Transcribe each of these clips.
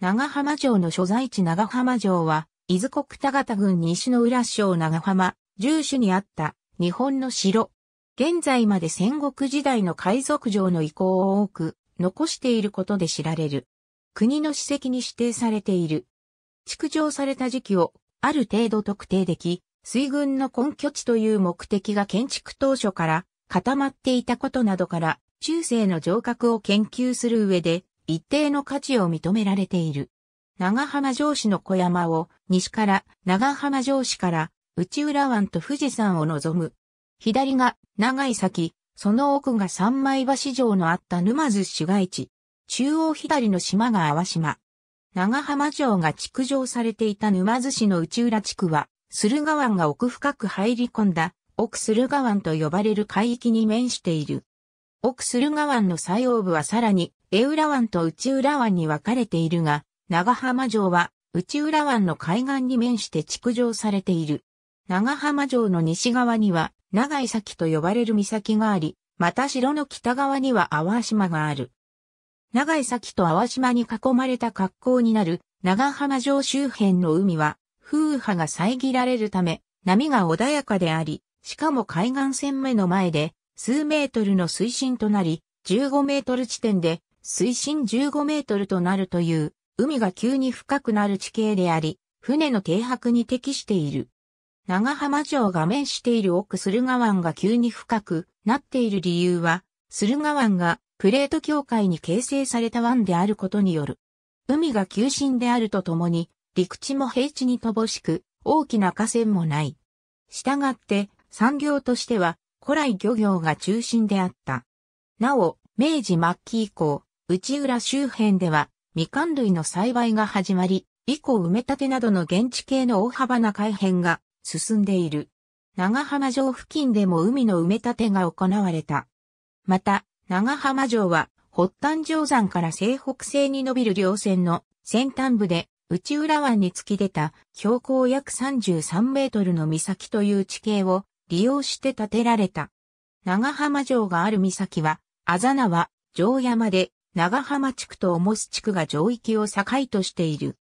長浜城の所在地長浜城は、伊豆国田方郡西の浦省長浜、住所にあった日本の城。現在まで戦国時代の海賊城の遺構を多く残していることで知られる。国の史跡に指定されている。築城された時期をある程度特定でき、水軍の根拠地という目的が建築当初から固まっていたことなどから、中世の城郭を研究する上で一定の価値を認められている。長浜城市の小山を西から長浜城市から内浦湾と富士山を望む。左が長い先、その奥が三枚橋城のあった沼津市街地。中央左の島が淡島。長浜城が築城されていた沼津市の内浦地区は、駿河湾が奥深く入り込んだ、奥駿河湾と呼ばれる海域に面している。奥駿河湾の最央部はさらに、江浦湾と内浦湾に分かれているが、長浜城は内浦湾の海岸に面して築城されている。長浜城の西側には長井崎と呼ばれる岬があり、また城の北側には淡島がある。長井崎と淡島に囲まれた格好になる長浜城周辺の海は風波が遮られるため波が穏やかであり、しかも海岸線目の前で数メートルの水深となり、15メートル地点で水深15メートルとなるという、海が急に深くなる地形であり、船の停泊に適している。長浜城が面している奥駿河湾が急に深くなっている理由は、駿河湾がプレート境界に形成された湾であることによる。海が急進であるとともに、陸地も平地に乏しく、大きな河川もない。したがって、産業としては、古来漁業が中心であった。なお、明治末期以降、内浦周辺では、みかん類の栽培が始まり、以降埋め立てなどの現地系の大幅な改変が進んでいる。長浜城付近でも海の埋め立てが行われた。また、長浜城は、発端城山から西北西に伸びる稜線の先端部で、内浦湾に突き出た標高約33メートルの岬という地形を利用して建てられた。長浜城がある岬は、あざなは、城山で、長浜地区と重須地区が上域を境としている。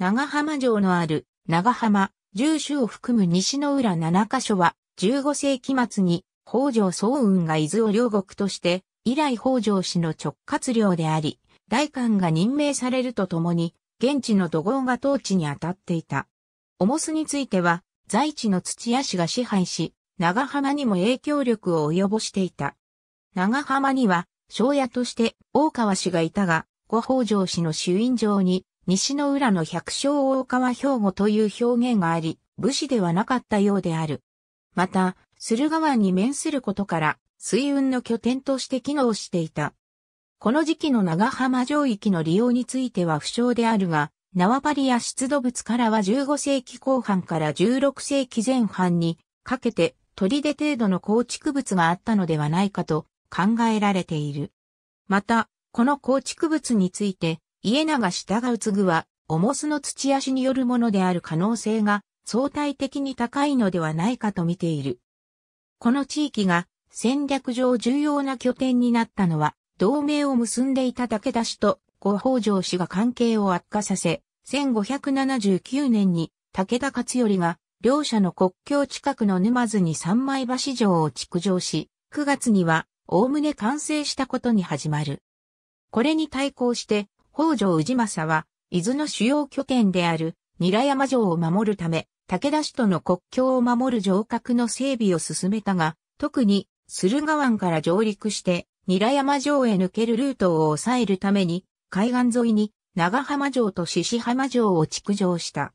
長浜城のある長浜、住州を含む西の浦7カ所は15世紀末に北条総雲が伊豆を領国として以来北条氏の直轄領であり、大官が任命されるとともに現地の土豪が統治に当たっていた。重須については在地の土屋氏が支配し、長浜にも影響力を及ぼしていた。長浜には庄屋として大川氏がいたが、五北条氏の主院上に、西の浦の百姓大川兵庫という表現があり、武士ではなかったようである。また、駿河湾に面することから、水運の拠点として機能していた。この時期の長浜城域の利用については不詳であるが、縄張りや出土物からは15世紀後半から16世紀前半にかけて砦程度の構築物があったのではないかと考えられている。また、この構築物について、家長従うつぐは、重すの土足によるものである可能性が相対的に高いのではないかと見ている。この地域が戦略上重要な拠点になったのは、同盟を結んでいた武田氏と五北条氏が関係を悪化させ、1579年に武田勝頼が両者の国境近くの沼津に三枚橋城を築城し、9月にはおおむね完成したことに始まる。これに対抗して、北条氏政は、伊豆の主要拠点である、韮山城を守るため、武田氏との国境を守る城郭の整備を進めたが、特に、駿河湾から上陸して、韮山城へ抜けるルートを抑えるために、海岸沿いに、長浜城と獅子浜城を築城した。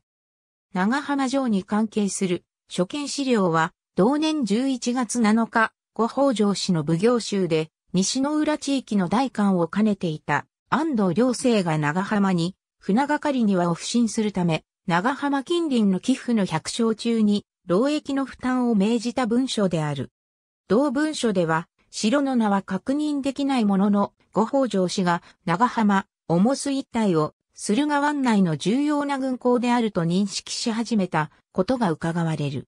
長浜城に関係する、所見資料は、同年11月7日、後北条氏の奉行州で、西の浦地域の代官を兼ねていた安藤良生が長浜に、船がかりにはを不審するため、長浜近隣の寄付の百姓中に、労役の負担を命じた文書である。同文書では、城の名は確認できないものの、五宝城氏が長浜、重す一帯を、駿河湾内の重要な軍港であると認識し始めたことが伺われる。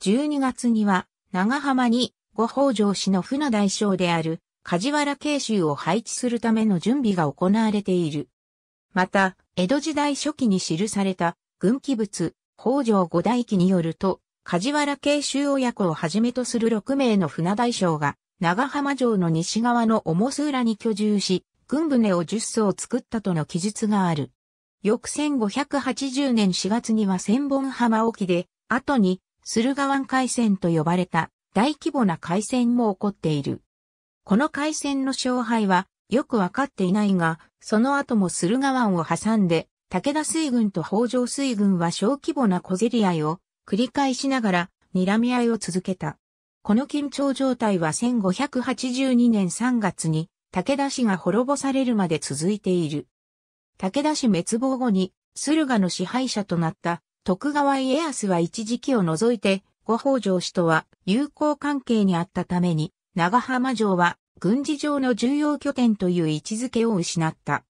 12月には、長浜に後北条氏の船大将である梶原慶州を配置するための準備が行われている。また、江戸時代初期に記された軍記物、北条五代記によると、梶原慶州親子をはじめとする6名の船大将が、長浜城の西側の重す。浦に居住し、軍船を10艘作ったとの記述がある。翌1580年4月には千本浜沖で、後に駿河湾海戦と呼ばれた大規模な海戦も起こっている。この海戦の勝敗はよくわかっていないが、その後も駿河湾を挟んで、武田水軍と北条水軍は小規模な小競り合いを繰り返しながら睨み合いを続けた。この緊張状態は1582年3月に武田氏が滅ぼされるまで続いている。武田氏滅亡後に駿河の支配者となった徳川家康は一時期を除いて後北条氏とは友好関係にあったために、長浜城は軍事上の重要拠点という位置づけを失った。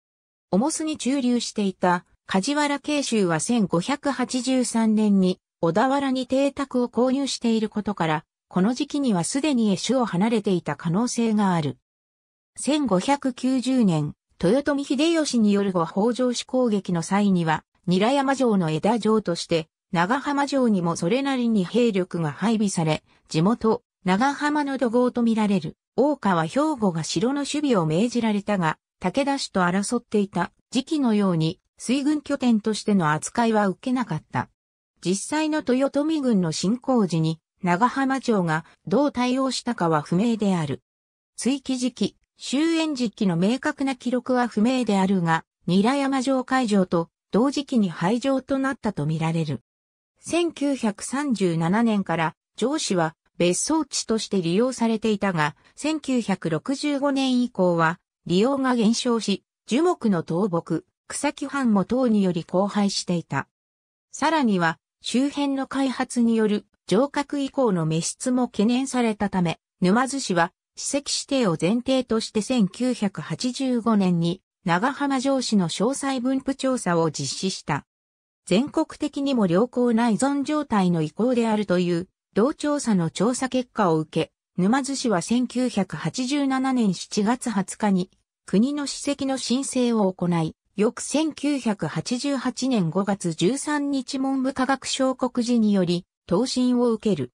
重須に駐留していた梶原慶州は1583年に小田原に邸宅を購入していることから、この時期にはすでに絵種を離れていた可能性がある。1590年、豊臣秀吉による後北条氏攻撃の際には、韮山城の枝城として長浜城にもそれなりに兵力が配備され、地元、長浜の土豪と見られる、大川兵庫が城の守備を命じられたが、武田氏と争っていた時期のように、水軍拠点としての扱いは受けなかった。実際の豊臣軍の進行時に、長浜城がどう対応したかは不明である。追記時期、終焉時期の明確な記録は不明であるが、ラ山城会場と同時期に廃城となったとみられる。1937年から上司は別荘地として利用されていたが、1965年以降は利用が減少し、樹木の倒木、草木藩も等により荒廃していた。さらには、周辺の開発による城郭以降の滅失も懸念されたため、沼津市は史跡指定を前提として1985年に長浜城市の詳細分布調査を実施した。全国的にも良好な依存状態の移行であるという、同調査の調査結果を受け、沼津市は1987年7月20日に、国の史跡の申請を行い、翌1988年5月13日文部科学省告示により、答申を受ける。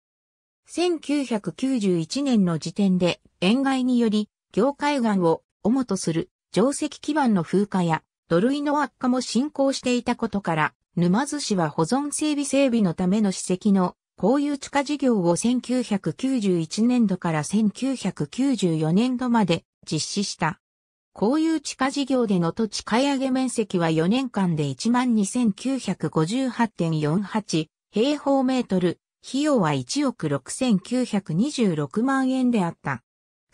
1991年の時点で、塩害により、業界岩を主とする定石基盤の風化や土塁の悪化も進行していたことから、沼津市は保存整備整備のための史跡の公有地下事業を1991年度から1994年度まで実施した。公有地下事業での土地買い上げ面積は4年間で12,958.48平方メートル、費用は1億6,926万円であった。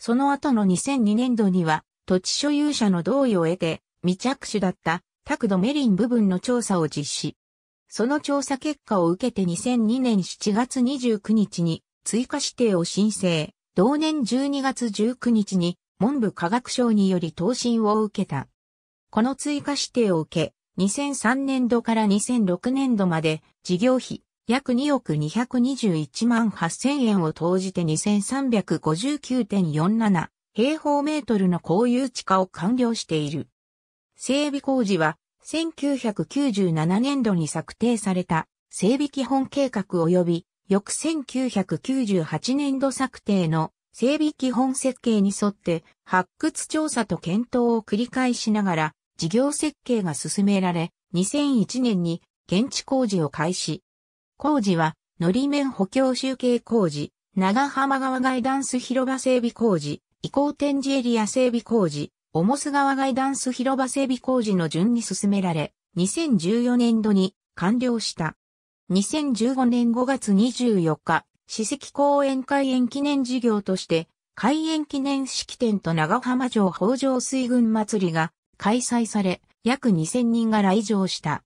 その後の2002年度には土地所有者の同意を得て未着手だったク度メリン部分の調査を実施。その調査結果を受けて2002年7月29日に追加指定を申請、同年12月19日に文部科学省により答申を受けた。この追加指定を受け、2003年度から2006年度まで事業費約2億221万8000円を投じて2359.47平方メートルの公有地化を完了している。整備工事は、1997年度に策定された整備基本計画及び翌1998年度策定の整備基本設計に沿って発掘調査と検討を繰り返しながら事業設計が進められ2001年に現地工事を開始。工事は、のり面補強集計工事、長浜川ガイダンス広場整備工事、移行展示エリア整備工事、重須川外ダンス広場整備工事の順に進められ、2014年度に完了した。2015年5月24日、史跡公園開園記念事業として、開園記念式典と長浜城北条水軍祭りが開催され、約2000人が来場した。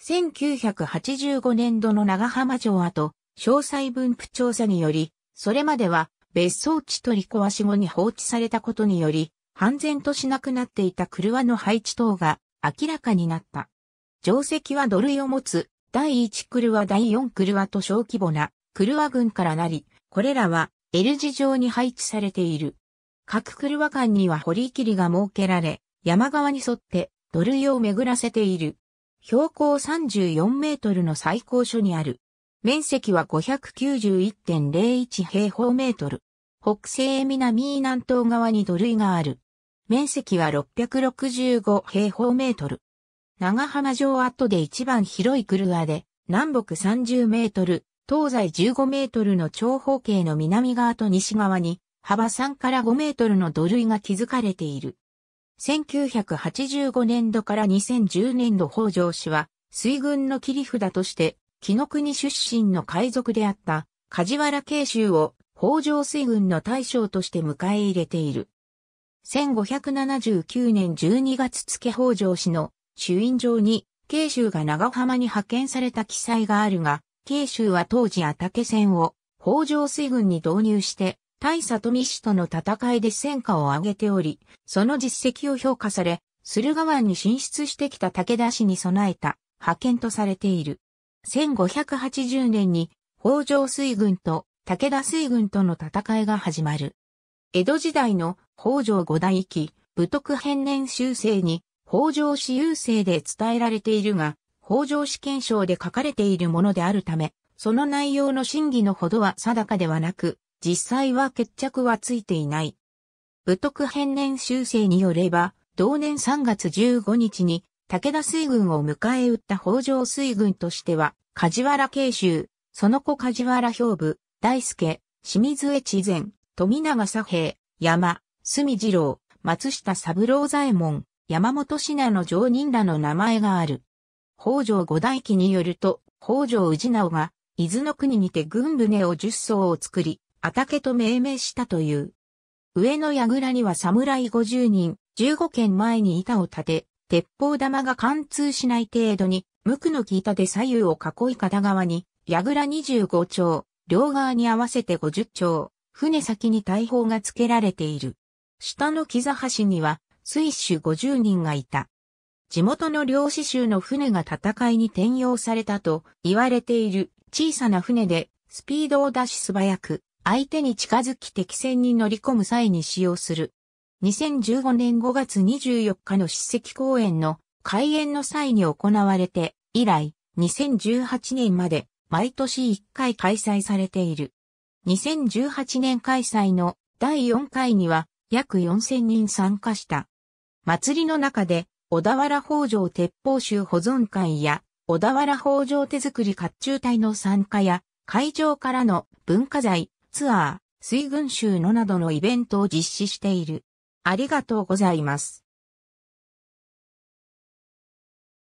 1985年度の長浜城跡、詳細分布調査により、それまでは別荘地取り壊し後に放置されたことにより、半然としなくなっていた車の配置等が明らかになった。定石は土塁を持つ第1車第4車と小規模な車群からなり、これらは L 字状に配置されている。各車間には堀切が設けられ、山側に沿って土塁を巡らせている。標高34メートルの最高所にある。面積は591.01平方メートル。北西南南東側に土塁がある。面積は665平方メートル。長浜城跡で一番広いクルアで、南北30メートル、東西15メートルの長方形の南側と西側に、幅3から5メートルの土塁が築かれている。1985年度から2010年度北条氏は、水軍の切り札として、木の国出身の海賊であった、梶原慶州を北条水軍の大将として迎え入れている。1579年12月付北条氏の主印上に、慶州が長浜に派遣された記載があるが、慶州は当時あたけ戦を北条水軍に導入して、大佐富氏との戦いで戦果を上げており、その実績を評価され、駿河湾に進出してきた武田氏に備えた派遣とされている。1580年に北条水軍と武田水軍との戦いが始まる。江戸時代の北条五代記、武徳編年修正に北条氏優勢で伝えられているが、北条氏検証で書かれているものであるため、その内容の真偽のほどは定かではなく、実際は決着はついていない。武徳編年修正によれば、同年3月15日に武田水軍を迎え撃った北条水軍としては、梶原慶州、その子梶原兵部、大輔、清水越前、富永佐平、山、隅次郎、松下三郎左衛門、山本品の上人らの名前がある。北条五代記によると、北条氏直が、伊豆の国にて軍船を十艘を作り、畑と命名したという。上の櫓には侍五十人、十五軒前に板を立て、鉄砲玉が貫通しない程度に、無垢の木板で左右を囲い片側に、櫓十五丁、両側に合わせて50丁、船先に大砲が付けられている。下の木座橋には、水手50人がいた。地元の漁師衆の船が戦いに転用されたと言われている小さな船で、スピードを出し素早く、相手に近づき敵船に乗り込む際に使用する。2015年5月24日の出席公演の開演の際に行われて、以来、2018年まで毎年1回開催されている。2018年開催の第4回には約4000人参加した。祭りの中で小田原北条鉄砲州保存会や小田原北条手作り甲冑隊の参加や会場からの文化財、ツアー、水軍集のなどのイベントを実施している。ありがとうございます。